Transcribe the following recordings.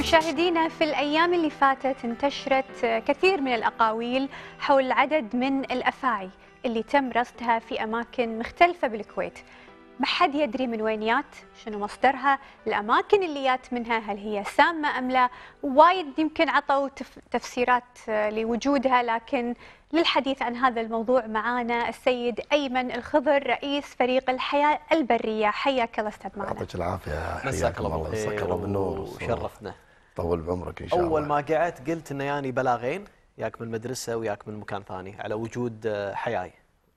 مشاهدينا في الأيام اللي فاتت انتشرت كثير من الأقاويل حول عدد من الأفاعي اللي تم رصدها في أماكن مختلفة بالكويت ما حد يدري من وين يات شنو مصدرها الأماكن اللي يات منها هل هي سامة أم لا وايد يمكن عطوا تفسيرات لوجودها لكن للحديث عن هذا الموضوع معانا السيد أيمن الخضر رئيس فريق الحياة البرية حياك الله أستاذ معنا يعطيك العافية مساك الله بالخير مساك الله بالنور وشرفنا طول بعمرك إن شاء أول الله أول ما قعدت قلت انه ياني بلاغين ياك من المدرسة وياك من مكان ثاني على وجود آه، حياي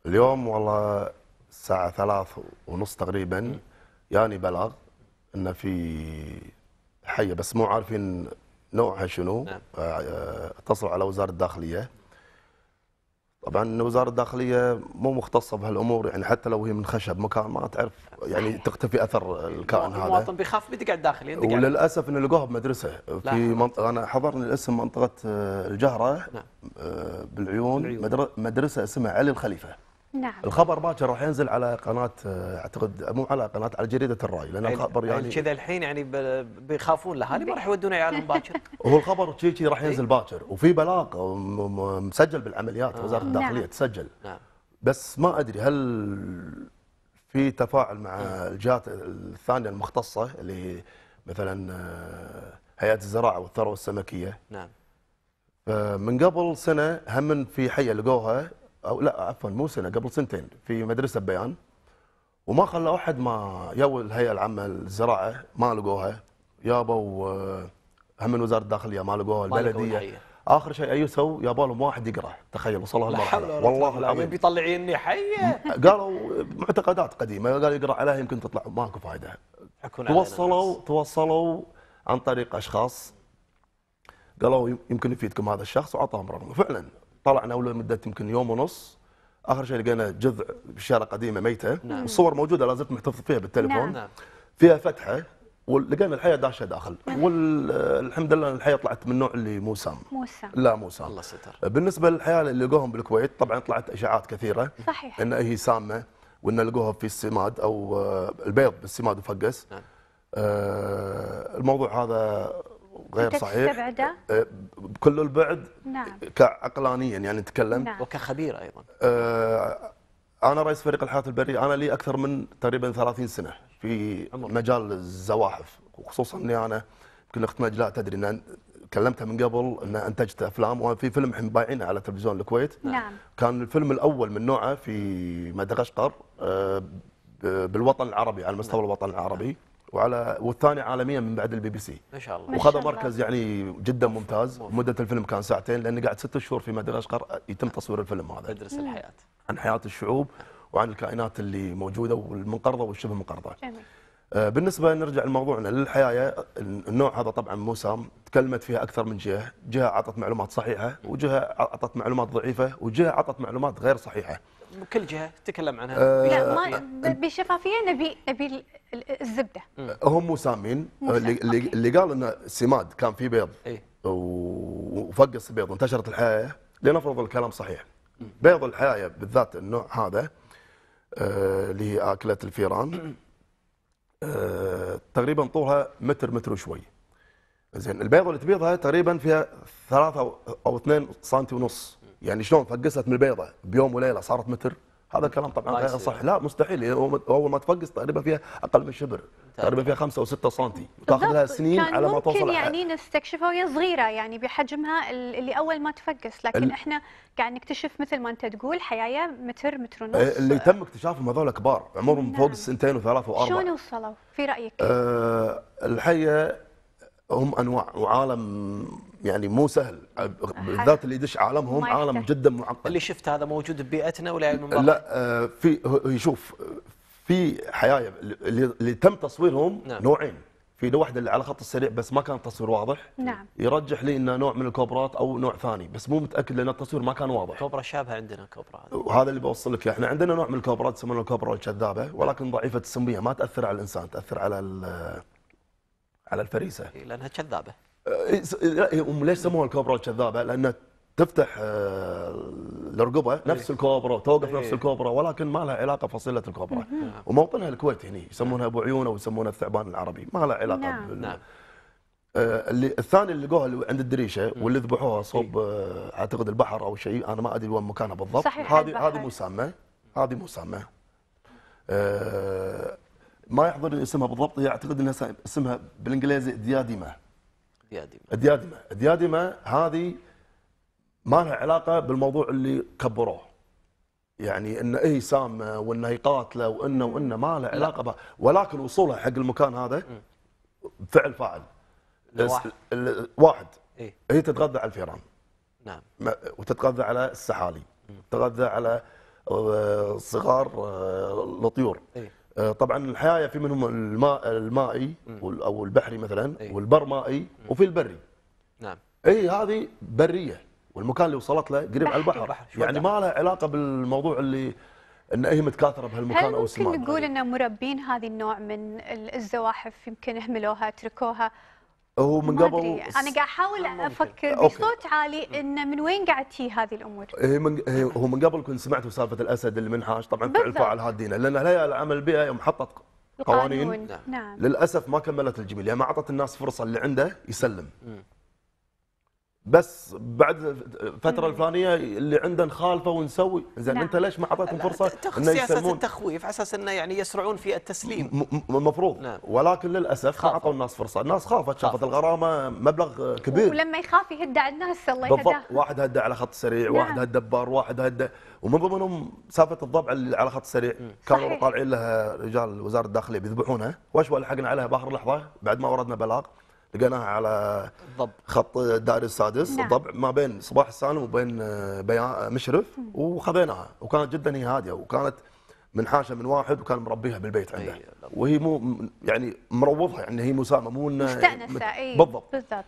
اليوم والله الساعة ثلاث ونص تقريبا ياني بلاغ انه في حية بس مو عارفين نوعها شنو نعم. آه، آه، اتصلوا على وزارة الداخلية طبعا وزاره الداخليه مو مختصه بهالامور يعني حتى لو هي من خشب مكان ما تعرف يعني تختفي اثر الكائن هذا المواطن بيخاف بيدق داخليا وللاسف ان لقوها بمدرسه في منطقه انا حضرني الاسم منطقه آه، الجهره نعم. آه، بالعيون, بالعيون. مدرسه اسمها علي الخليفه نعم الخبر باكر راح ينزل على قناه اعتقد مو على قناه على جريده الراي لان يعني الخبر يعني كذا الحين يعني بيخافون لهالي ما راح يودون عيالهم باكر هو الخبر شيء راح ينزل إيه. باكر وفي بلاغ مسجل بالعمليات آه. وزاره الداخليه نعم. تسجل نعم بس ما ادري هل في تفاعل مع الجهات الثانيه المختصه اللي مثلا آه، هيئه الزراعه والثروه السمكيه نعم فمن قبل سنه هم في حيه لقوها او لا عفوا مو سنه قبل سنتين في مدرسه بيان وما خلى احد ما يا الهيئه العامه للزراعه ما لقوها يابوا هم وزاره الداخليه ما لقوها البلديه اخر شيء ايسوا جابوا لهم واحد يقرا تخيل وصلوا هالمرحله والله العظيم بيطلعيني حيه قالوا معتقدات قديمه قالوا يقرا عليها يمكن تطلع ماكو فائده توصلوا توصلوا عن طريق اشخاص قالوا يمكن يفيدكم هذا الشخص واعطاهم رقمه فعلا طلعنا اول مده يمكن يوم ونص اخر شيء لقينا جذع بشارة قديمه ميته نعم. الصور نعم. موجوده لازلت محتفظ فيها بالتليفون نعم. فيها فتحه ولقينا الحياه داشه داخل نعم. والحمد لله الحياه طلعت من النوع اللي مو سام مو سام لا مو سام الله ستر بالنسبه للحياه اللي لقوهم بالكويت طبعا طلعت اشاعات كثيره صحيح ان هي سامه وان لقوها في السماد او آه، البيض بالسماد وفقس نعم. آه الموضوع هذا غير صحيح تستبعده؟ أه، بكل البعد نعم كعقلانيا يعني نتكلم نعم. وكخبير ايضا آه انا رئيس فريق الحياه البريه انا لي اكثر من تقريبا 30 سنه في أمر. مجال الزواحف وخصوصا اني انا يمكن اخت نجلاء تدري ان كلمتها من قبل ان انتجت افلام وفي فيلم احنا بايعينه على تلفزيون الكويت نعم. نعم كان الفيلم الاول من نوعه في مدغشقر أه، بالوطن العربي على مستوى نعم. الوطن العربي نعم. وعلى والثاني عالميا من بعد البي بي سي ما شاء الله وخذ مركز يعني جدا ممتاز مده الفيلم كان ساعتين لانه قعد ست شهور في مدغشقر يتم تصوير الفيلم هذا يدرس الحياه عن حياه الشعوب وعن الكائنات اللي موجوده والمنقرضه والشبه منقرضه آه، بالنسبه نرجع لموضوعنا للحياه النوع هذا طبعا موسى تكلمت فيها اكثر من جهه، جهه اعطت معلومات صحيحه وجهه اعطت معلومات ضعيفه وجهه اعطت معلومات غير صحيحه. كل جهه تتكلم عنها أه لا ما بشفافيه نبي نبي الزبده هم مو سامين آه، اللي, اللي قال ان سماد كان في بيض إيه؟ وفقس البيض وانتشرت الحياه لنفرض الكلام صحيح بيض الحياه بالذات النوع هذا آه، اللي هي اكله الفيران آه، تقريبا طولها متر متر وشوي زين البيضه اللي تبيضها تقريبا فيها ثلاثة او 2 سم ونص يعني شلون فقست من البيضه بيوم وليله صارت متر هذا الكلام طبعا غير صح لا مستحيل اول ما تفقس تقريبا فيها اقل من شبر تقريبا فيها 5 او 6 سم لها سنين على ما توصل ممكن يعني نستكشفها وهي صغيره يعني بحجمها اللي اول ما تفقس لكن احنا قاعد نكتشف مثل ما انت تقول حياه متر متر ونص إيه، اللي تم اكتشافهم هذول كبار عمرهم نعم. فوق السنتين وثلاث واربع شلون وصلوا في رايك؟ أه الحقيقه هم انواع وعالم يعني مو سهل بالذات اللي يدش عالمهم عالم جدا معقد اللي شفت هذا موجود ببيئتنا ولا علم لا آه، في يشوف في حياه اللي تم تصويرهم نعم. نوعين في واحده اللي على خط السريع بس ما كان التصوير واضح نعم يرجح لي انه نوع من الكوبرات او نوع ثاني بس مو متاكد لان التصوير ما كان واضح كوبرا شابهه عندنا كوبرا وهذا اللي بوصل لك احنا عندنا نوع من الكوبرات يسمونه الكوبرا الجذابه ولكن ضعيفه السميه ما تاثر على الانسان تاثر على على الفريسه إيه، لانها جذابه إيه، إيه، هم ليش سموها الكوبرا الكذابه؟ لان تفتح آه، الرقبه إيه. نفس الكوبرا وتوقف إيه. نفس الكوبرا ولكن ما لها علاقه بفصيله الكوبرا وموطنها الكويت هنا يسمونها ابو عيون او يسمونها الثعبان العربي ما لها علاقه نعم. بال... نعم. آه، اللي الثاني اللي لقوها عند الدريشه واللي ذبحوها صوب إيه؟ اعتقد البحر او شيء انا ما ادري وين مكانها بالضبط هذه هذه سامه هذه مو أه ما يحضرني اسمها بالضبط اعتقد انها اسمها بالانجليزي دياديمه ديادمه الديادمه الديادمه هذه ما لها علاقه بالموضوع اللي كبروه يعني ان هي إيه سامه وان هي قاتله وان وان ما لها علاقه بها ولكن وصولها حق المكان هذا فعل فاعل واحد هي إيه؟ هي تتغذى على الفيران نعم وتتغذى على السحالي تتغذى على آه، صغار الطيور آه، إيه؟ آه، طبعا الحياه في منهم الماء المائي او البحري مثلا إيه. والبر والبرمائي وفي البري نعم اي هذه بريه والمكان اللي وصلت له قريب على البحر, البحر. يعني ما لها علاقه بالموضوع اللي ان هي متكاثره بهالمكان او السماء هل ممكن نقول ان مربين هذه النوع من الزواحف يمكن اهملوها تركوها هو من قبل انا قاعد احاول افكر بصوت عالي ان من وين قاعد تجي هذه الامور؟ هي من هو من قبل كنت سمعت سالفه الاسد اللي منحاش طبعا فعل فاعل هادينا لان الهيئه العمل بها يوم حطت قوانين نعم. للاسف ما كملت الجميل يعني ما اعطت الناس فرصه اللي عنده يسلم م. بس بعد فتره الفلانيه اللي عنده نخالفه ونسوي زين نعم. انت ليش ما اعطيتهم فرصه ان يسلمون التخويف على اساس انه يعني يسرعون في التسليم المفروض نعم. ولكن للاسف ما اعطوا الناس فرصه الناس خافت شافت الغرامه مبلغ كبير ولما يخاف يهدى على الناس الله بالضبط واحد هدى على خط سريع نعم. واحد هدى بار واحد هدى ومن ضمنهم سالفه الضبع اللي على خط سريع كانوا طالعين لها رجال وزاره الداخليه بيذبحونها واشوى لحقنا عليها باخر لحظه بعد ما وردنا بلاغ لقيناها على الضب. خط الدائري السادس نعم. الضبع ما بين صباح السالم وبين آه، مشرف وخذيناها وكانت جدا هي هاديه وكانت منحاشه من واحد وكان مربيها بالبيت عنده إيه، وهي مو يعني مروضها يعني هي مسامه مو مستانسه اي بالضبط بالضبط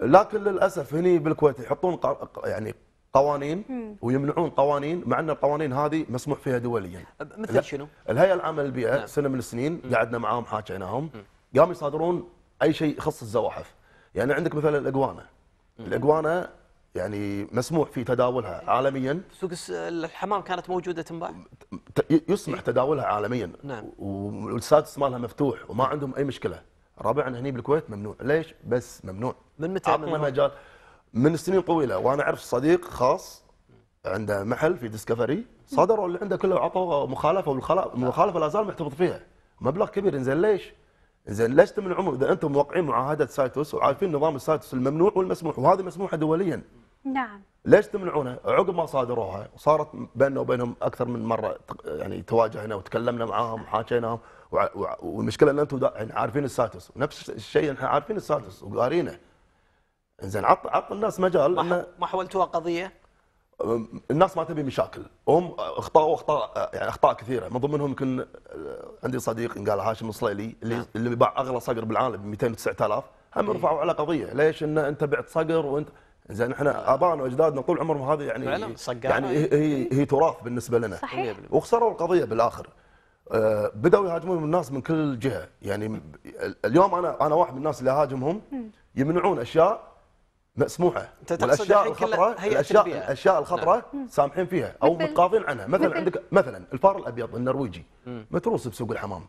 لكن للاسف هني بالكويت يحطون يعني قوانين ويمنعون قوانين مع ان القوانين هذه مسموح فيها دوليا مثل شنو؟ الهيئه العامه للبيئه نعم. سنه من السنين قعدنا معاهم حاكيناهم قاموا يصادرون اي شيء يخص الزواحف يعني عندك مثلا الاقوانه الاقوانه يعني مسموح في تداولها عالميا سوق الحمام كانت موجوده تنباع يسمح إيه. تداولها عالميا نعم والسادس مالها مفتوح وما عندهم اي مشكله رابعا هني بالكويت ممنوع ليش بس ممنوع من متى من مجال من سنين طويله وانا اعرف صديق خاص عنده محل في ديسكفري صدروا اللي عنده كله عطوه مخالفه والمخالفه لا زال محتفظ فيها مبلغ كبير انزين ليش؟ زين ليش من عمر اذا انتم موقعين معاهده سايتوس وعارفين نظام السايتوس الممنوع والمسموح وهذه مسموحه دوليا نعم ليش تمنعونه عقب ما صادروها وصارت بيننا وبينهم اكثر من مره يعني تواجهنا وتكلمنا معاهم وحاكيناهم والمشكله ان انتم عارفين السايتوس نفس الشيء احنا عارفين السايتوس وقارينه زين عط عط الناس مجال ما, ما حولتوها قضيه؟ الناس ما تبي مشاكل هم اخطاوا اخطاء يعني اخطاء كثيره من ضمنهم يمكن آه، عندي صديق قال هاشم الصليلي اللي نعم. اللي باع اغلى صقر بالعالم ب 209000 هم إيه. رفعوا على قضيه ليش ان انت بعت صقر وانت زين احنا نعم. ابائنا واجدادنا طول عمرهم هذه يعني نعم، يعني هي هي تراث بالنسبه لنا صحيح وخسروا القضيه بالاخر آه، بداوا يهاجمون الناس من كل جهه يعني اليوم انا انا واحد من الناس اللي اهاجمهم يمنعون اشياء مسموحه الاشياء الخطره الاشياء البيئة. الاشياء الخطره نعم. سامحين فيها او متقاضين عنها مثلا مثل. عندك مثلا الفار الابيض النرويجي متروس بسوق الحمام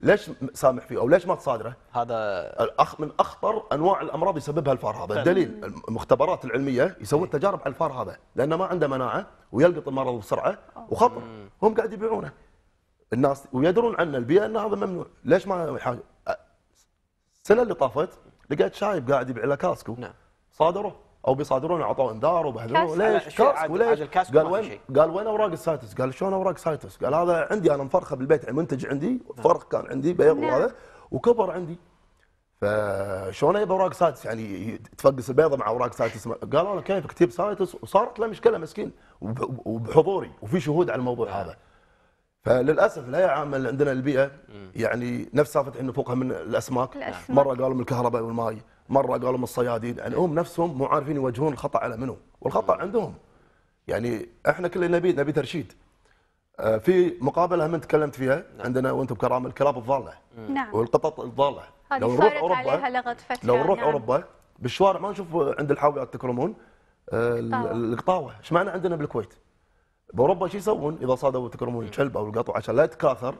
ليش سامح فيه او ليش ما تصادره؟ هذا من اخطر انواع الامراض يسببها الفار هذا، الدليل المختبرات العلميه يسوون إيه. تجارب على الفار هذا لانه ما عنده مناعه ويلقط المرض بسرعه آه. وخطر هم قاعد يبيعونه الناس ويدرون عن البيئه ان هذا ممنوع، ليش ما السنه اللي طافت لقيت شايب قاعد يبيع له كاسكو نعم صادره او بيصادرون اعطوه انذار وبهدلوه ليش كاسك وليش قال وين قال وين اوراق السايتس قال شلون اوراق سايتس قال هذا عندي انا مفرخه بالبيت المنتج عندي فرخ كان عندي بيض نعم. وهذا وكبر عندي فشلون اجيب اوراق سايتس يعني تفقس البيضه مع اوراق سايتس قالوا له كيف كتب سايتس وصارت له مشكله مسكين وبحضوري وفي شهود على الموضوع نعم. هذا فللاسف لا عامل عندنا البيئه يعني نفس سالفه انه فوقها من الاسماك, الأسماك. مره قالوا من الكهرباء والماي مره قالوا من الصيادين يعني هم نفسهم مو عارفين يوجهون الخطا على منو والخطا نعم. عندهم يعني احنا كلنا نبي نبي ترشيد آه، في مقابله من تكلمت فيها نعم. عندنا وانتم بكرامه الكلاب الضاله نعم والقطط الضاله لو نروح اوروبا لو نروح نعم. اوروبا بالشوارع ما نشوف عند الحاويات تكرمون آه، القطاوه ايش معنى عندنا بالكويت باوروبا شو يسوون اذا صادوا تكرمون الكلب او القطو عشان لا يتكاثر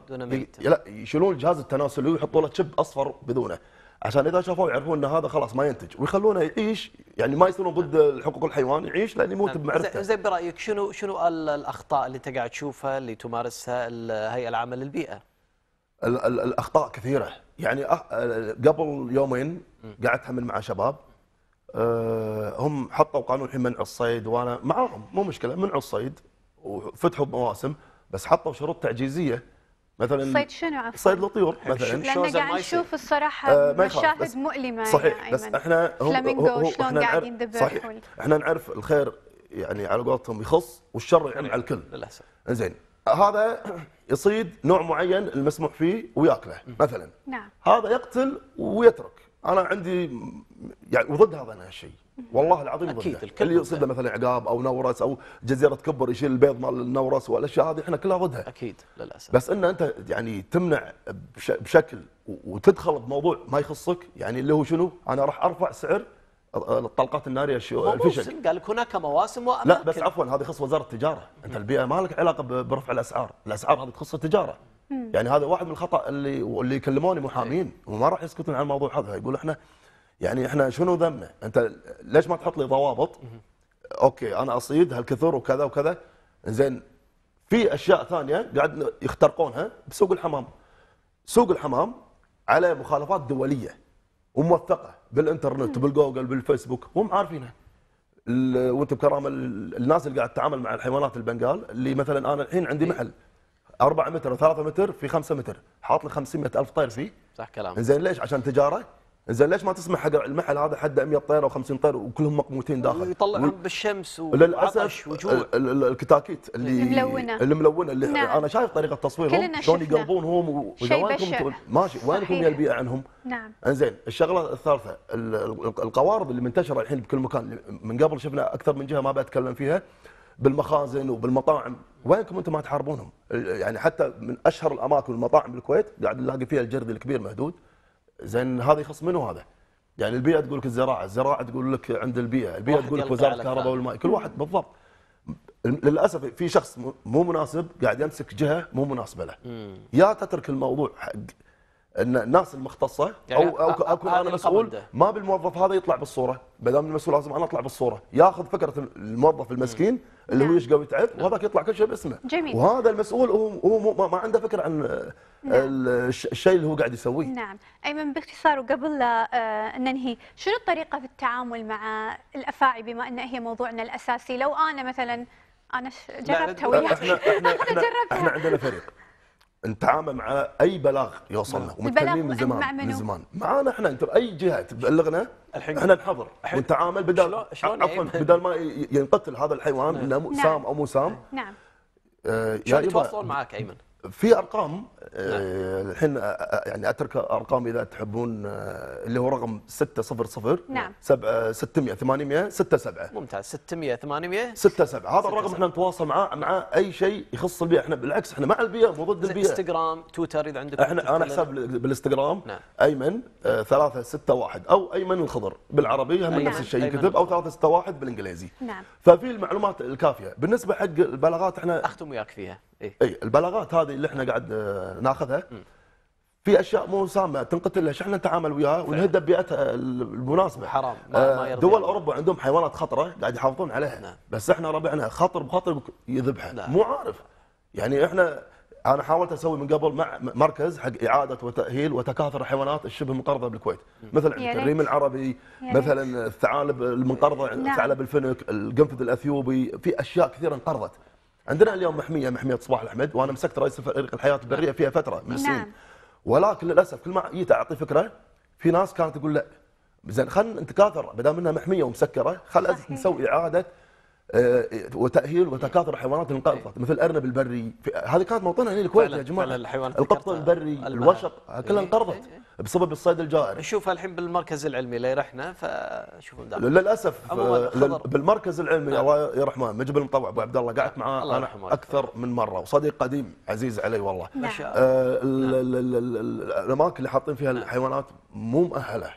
لا يشيلون الجهاز التناسلي ويحطوا له شب اصفر بدونه عشان اذا شافوه يعرفون ان هذا خلاص ما ينتج ويخلونه يعيش يعني ما يصيرون ضد حقوق الحيوان يعيش لان يموت نعم. بمعرفته. زين برايك شنو شنو الاخطاء اللي انت قاعد تشوفها اللي تمارسها الهيئه العامه للبيئه؟ ال ال الاخطاء كثيره يعني قبل يومين قعدت احمل مع شباب آه، هم حطوا قانون الحين منع الصيد وانا معاهم مو مشكله منعوا الصيد وفتحوا مواسم بس حطوا شروط تعجيزيه مثلا صيد شنو عفوا؟ صيد للطيور مثلا لان قاعد نشوف الصراحه آه مشاهد مؤلمه صحيح يعني بس احنا هم فلامينجو شلون قاعدين صحيح احنا نعرف الخير يعني على قولتهم يخص والشر يعم يعني على الكل للاسف زين هذا يصيد نوع معين المسموح فيه وياكله مثلا نعم هذا يقتل ويترك انا عندي يعني وضد هذا الشيء والله العظيم اكيد الكل اللي يصير مثلا عقاب او نورس او جزيره كبر يشيل البيض مال النورس والاشياء هذه احنا كلها ضدها اكيد للاسف بس ان انت يعني تمنع بشكل وتدخل بموضوع ما يخصك يعني اللي هو شنو؟ انا راح ارفع سعر الطلقات الناريه الشو... الفشل قال لك هناك مواسم واماكن لا بس عفوا هذه تخص وزاره التجاره انت البيئه ما لك علاقه برفع الاسعار الاسعار هذه تخص التجاره يعني هذا واحد من الخطا اللي اللي كلموني محامين إيه. وما راح يسكتون عن الموضوع هذا يقول احنا يعني احنا شنو ذمه انت ليش ما تحط لي ضوابط اوكي انا اصيد هالكثر وكذا وكذا زين في اشياء ثانيه قاعد يخترقونها بسوق الحمام سوق الحمام على مخالفات دوليه وموثقه بالانترنت بالجوجل بالفيسبوك هم عارفينها وانت بكرامه الناس اللي قاعد تتعامل مع الحيوانات البنغال اللي مثلا انا الحين عندي إيه. محل 4 متر و 3 متر في 5 متر حاط لي 500 الف طير فيه صح كلام زين ليش عشان تجاره زين ليش ما تسمح حق المحل هذا حده 100 طير او 50 طير وكلهم مقموتين داخل يطلع و... بالشمس وجوع الكتاكيت اللي الملونه الملونه اللي نعم. انا شايف طريقه تصويرهم شلون يقلبونهم وجوانكم ماشي وينكم يا البيئه عنهم نعم انزين الشغله الثالثه القوارض اللي منتشره الحين بكل مكان من قبل شفنا اكثر من جهه ما بتكلم فيها بالمخازن وبالمطاعم وينكم انتم ما تحاربونهم يعني حتى من اشهر الاماكن المطاعم بالكويت قاعد نلاقي فيها الجرد الكبير مهدود زين هذا يخص منه هذا؟ يعني البيئه تقول لك الزراعه، الزراعه تقول لك عند البيئه، البيئه تقول لك وزاره الكهرباء والماء، كل واحد بالضبط. للاسف في شخص مو مناسب قاعد يمسك جهه مو مناسبه له. يا تترك الموضوع حق الناس المختصه يعني او اكون انا مسؤول ما بالموظف هذا يطلع بالصوره ما دام المسؤول لازم انا اطلع بالصوره ياخذ فكره الموظف المسكين اللي هو نعم. يشقى ويتعب وهذاك يطلع كل شيء باسمه جميل. وهذا المسؤول هو هو ما عنده فكره عن نعم. الشيء اللي هو قاعد يسويه نعم ايمن باختصار وقبل آه، ننهي شنو الطريقه في التعامل مع الافاعي بما ان هي موضوعنا الاساسي لو انا مثلا انا جربتها وياك انا جربتها احنا عندنا فريق نتعامل مع اي بلاغ يوصلنا نعم. ومتكلمين من زمان مع من زمان معانا احنا انت اي جهه تبلغنا الحين احنا نحضر ونتعامل بدل عفوا يعني؟ بدل ما ينقتل هذا الحيوان نعم. انه نعم. سام او مو سام نعم آه يا يتواصلون معك ايمن في ارقام نعم. آه، الحين آه، آه، يعني اترك ارقام اذا تحبون اللي هو رقم 600 نعم 7 600 800 67 ممتاز 600 800 67 هذا الرقم احنا نتواصل معاه مع اي شيء يخص البيئه احنا بالعكس احنا مع البيئه مو ضد البيئه انستغرام تويتر اذا عندك احنا انا حساب بالانستغرام نعم. ايمن 361 او ايمن الخضر بالعربي هم نعم. نفس الشيء يكتب او 361 بالانجليزي نعم ففي المعلومات الكافيه بالنسبه حق البلاغات احنا اختم وياك فيها اي إيه، البلاغات هذه اللي احنا قاعد آه، ناخذها في اشياء مو سامه تنقتل لها احنا نتعامل وياها ونهدى بيئتها المناسبه حرام ما آه، دول اوروبا عندهم حيوانات خطره قاعد يحافظون عليها نعم. بس احنا ربعنا خطر بخطر يذبحها نعم. مو عارف يعني احنا انا حاولت اسوي من قبل مع مركز حق اعاده وتاهيل وتكاثر الحيوانات الشبه منقرضه بالكويت مثل الريم العربي مثلا الثعالب المنقرضه نعم. ثعلب الفنك القنفذ الاثيوبي في اشياء كثيره انقرضت عندنا اليوم محميه محميه صباح الاحمد وانا مسكت رئيس فريق الحياه البريه فيها فتره من السنين نعم. ولكن للاسف كل ما جيت اعطي فكره في ناس كانت تقول لا زين خلينا نتكاثر ما دام انها محميه ومسكره خل نسوي اعاده آه، وتاهيل وتكاثر الحيوانات المقرطه إيه. مثل الارنب البري هذه كانت موطنها هنا الكويت يا جماعه القطه البري الوشق كلها إيه. انقرضت إيه. بسبب الصيد الجائر نشوفها الحين بالمركز العلمي اللي رحنا فشوفوا للاسف آه، بالمركز العلمي الله نعم. يرحمه مجبل المطوع ابو عبد الله قعدت آه، معاه الله انا اكثر من مره وصديق قديم عزيز علي والله نعم. شاء الله نعم. الاماكن اللي حاطين فيها الحيوانات مو مؤهله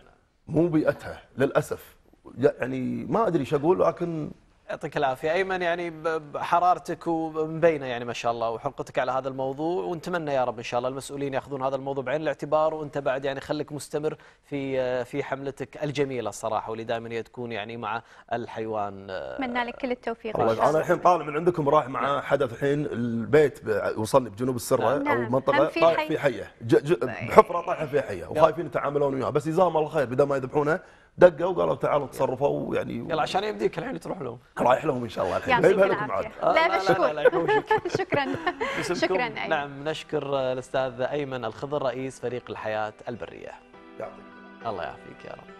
مو بيئتها للاسف يعني ما ادري ايش اقول لكن يعطيك العافيه ايمن يعني حرارتك ومبينه يعني ما شاء الله وحلقتك على هذا الموضوع ونتمنى يا رب ان شاء الله المسؤولين ياخذون هذا الموضوع بعين الاعتبار وانت بعد يعني خليك مستمر في في حملتك الجميله الصراحه واللي دائما هي تكون يعني مع الحيوان اتمنى لك كل التوفيق الله انا الحين طالع من عندكم رايح مع نعم. حدث الحين البيت وصلني بجنوب السره نعم. او منطقه في طايح في حيه حفره طايحه في حيه وخايفين يتعاملون وياها بس جزاهم الله خير بدل ما يذبحونه دقوا وقالوا تعالوا تصرفوا يعني يلا عشان يمديك الحين تروح لهم رايح لهم ان شاء الله الحين لكم العافيه لا مشكور شكرا شكرا نعم نشكر الاستاذ ايمن الخضر رئيس فريق الحياه البريه يعطيك الله يعافيك يا رب